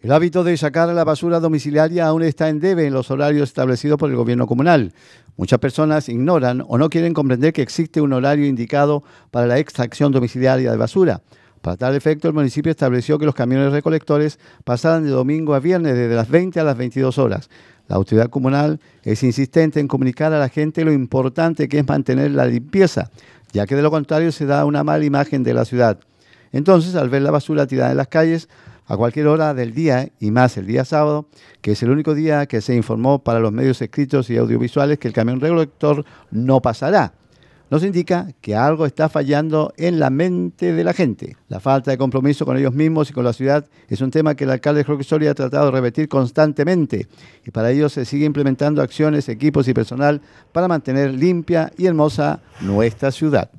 El hábito de sacar la basura domiciliaria aún está en debe en los horarios establecidos por el gobierno comunal. Muchas personas ignoran o no quieren comprender que existe un horario indicado para la extracción domiciliaria de basura. Para tal efecto, el municipio estableció que los camiones recolectores pasaran de domingo a viernes desde las 20 a las 22 horas. La autoridad comunal es insistente en comunicar a la gente lo importante que es mantener la limpieza, ya que de lo contrario se da una mala imagen de la ciudad. Entonces, al ver la basura tirada en las calles, a cualquier hora del día y más el día sábado, que es el único día que se informó para los medios escritos y audiovisuales que el camión recolector no pasará. Nos indica que algo está fallando en la mente de la gente. La falta de compromiso con ellos mismos y con la ciudad es un tema que el alcalde Jorge Soria ha tratado de repetir constantemente y para ello se sigue implementando acciones, equipos y personal para mantener limpia y hermosa nuestra ciudad.